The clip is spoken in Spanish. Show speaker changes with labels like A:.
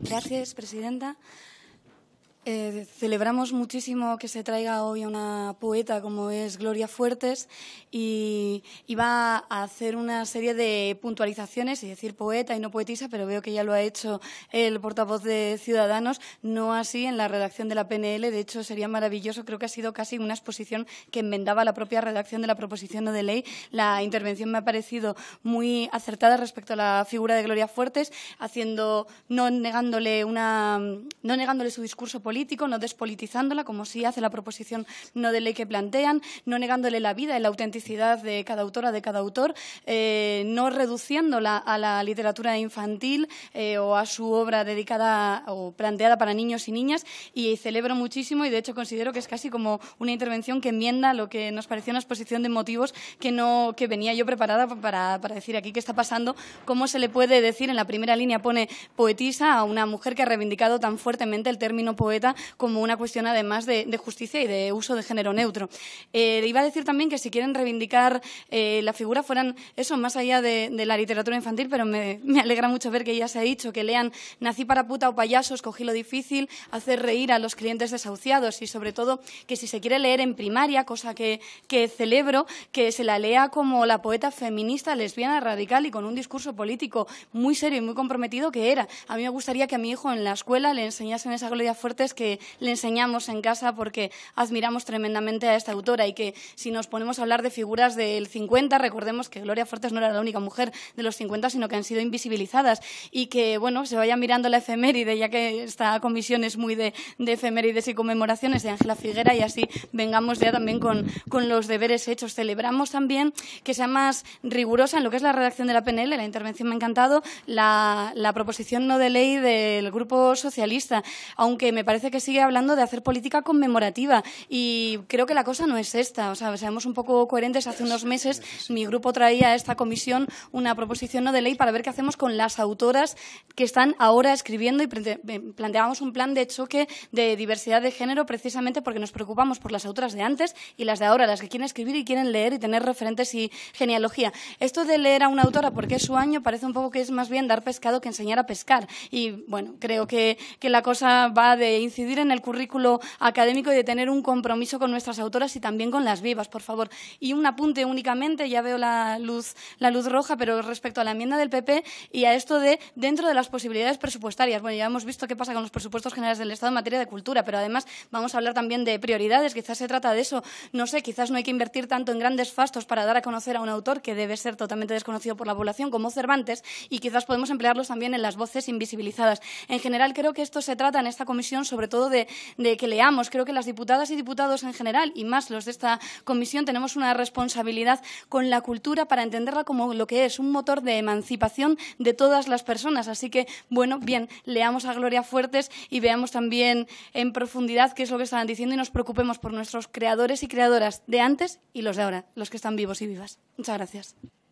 A: Gracias, presidenta. Eh, celebramos muchísimo que se traiga hoy a una poeta como es Gloria Fuertes y, va a hacer una serie de puntualizaciones y decir poeta y no poetisa, pero veo que ya lo ha hecho el portavoz de Ciudadanos, no así en la redacción de la PNL. De hecho, sería maravilloso, creo que ha sido casi una exposición que enmendaba la propia redacción de la proposición de ley. La intervención me ha parecido muy acertada respecto a la figura de Gloria Fuertes, haciendo, no negándole, una, no negándole su discurso político no despolitizándola, como sí hace la proposición no de ley que plantean, no negándole la vida y la autenticidad de cada autora, de cada autor, eh, no reduciéndola a la literatura infantil eh, o a su obra dedicada o planteada para niños y niñas. Y celebro muchísimo y, de hecho, considero que es casi como una intervención que enmienda lo que nos parecía una exposición de motivos que, no, que venía yo preparada para, para decir aquí qué está pasando, cómo se le puede decir, en la primera línea pone poetisa a una mujer que ha reivindicado tan fuertemente el término poeta como una cuestión además de, justicia y de uso de género neutro. Eh, iba a decir también que si quieren reivindicar eh, la figura fueran eso, más allá de, la literatura infantil, pero me, alegra mucho ver que ya se ha dicho que lean Nací para puta o payaso, escogí lo difícil, hacer reír a los clientes desahuciados y sobre todo que si se quiere leer en primaria, cosa que, celebro, que se la lea como la poeta feminista, lesbiana, radical y con un discurso político muy serio y muy comprometido que era. A mí me gustaría que a mi hijo en la escuela le enseñasen esa Gloria Fuertes que le enseñamos en casa porque admiramos tremendamente a esta autora y que si nos ponemos a hablar de figuras del 50, recordemos que Gloria Fuertes no era la única mujer de los 50, sino que han sido invisibilizadas y que, bueno, se vaya mirando la efeméride, ya que esta comisión es muy de, efemérides y conmemoraciones de Ángela Figuera y así vengamos ya también con, con los deberes hechos. Celebramos también que sea más rigurosa en lo que es la redacción de la PNL, la intervención me ha encantado, la, la proposición no de ley del Grupo Socialista, aunque me parece parece que sigue hablando de hacer política conmemorativa y creo que la cosa no es esta. O sea, seamos un poco coherentes. Hace unos meses mi grupo traía a esta comisión una proposición no de ley para ver qué hacemos con las autoras que están ahora escribiendo y eh, planteábamos un plan de choque de diversidad de género precisamente porque nos preocupamos por las autoras de antes y las de ahora, las que quieren escribir y quieren leer y tener referentes y genealogía. Esto de leer a una autora porque es su año parece un poco que es más bien dar pescado que enseñar a pescar. Y bueno, creo que, que la cosa va de incidir en el currículo académico y de tener un compromiso con nuestras autoras y también con las vivas, por favor. Y un apunte únicamente, ya veo la luz, la luz roja, pero respecto a la enmienda del PP y a esto de dentro de las posibilidades presupuestarias. Bueno, ya hemos visto qué pasa con los presupuestos generales del Estado en materia de cultura, pero además vamos a hablar también de prioridades, quizás se trata de eso. No sé, quizás no hay que invertir tanto en grandes fastos para dar a conocer a un autor que debe ser totalmente desconocido por la población como Cervantes y quizás podemos emplearlos también en las voces invisibilizadas. En general, creo que esto se trata en esta comisión sobre sobre todo de, que leamos. Creo que las diputadas y diputados en general, y más los de esta comisión, tenemos una responsabilidad con la cultura para entenderla como lo que es, un motor de emancipación de todas las personas. Así que, bueno, bien, leamos a Gloria Fuertes y veamos también en profundidad qué es lo que están diciendo y nos preocupemos por nuestros creadores y creadoras de antes y los de ahora, los que están vivos y vivas. Muchas gracias.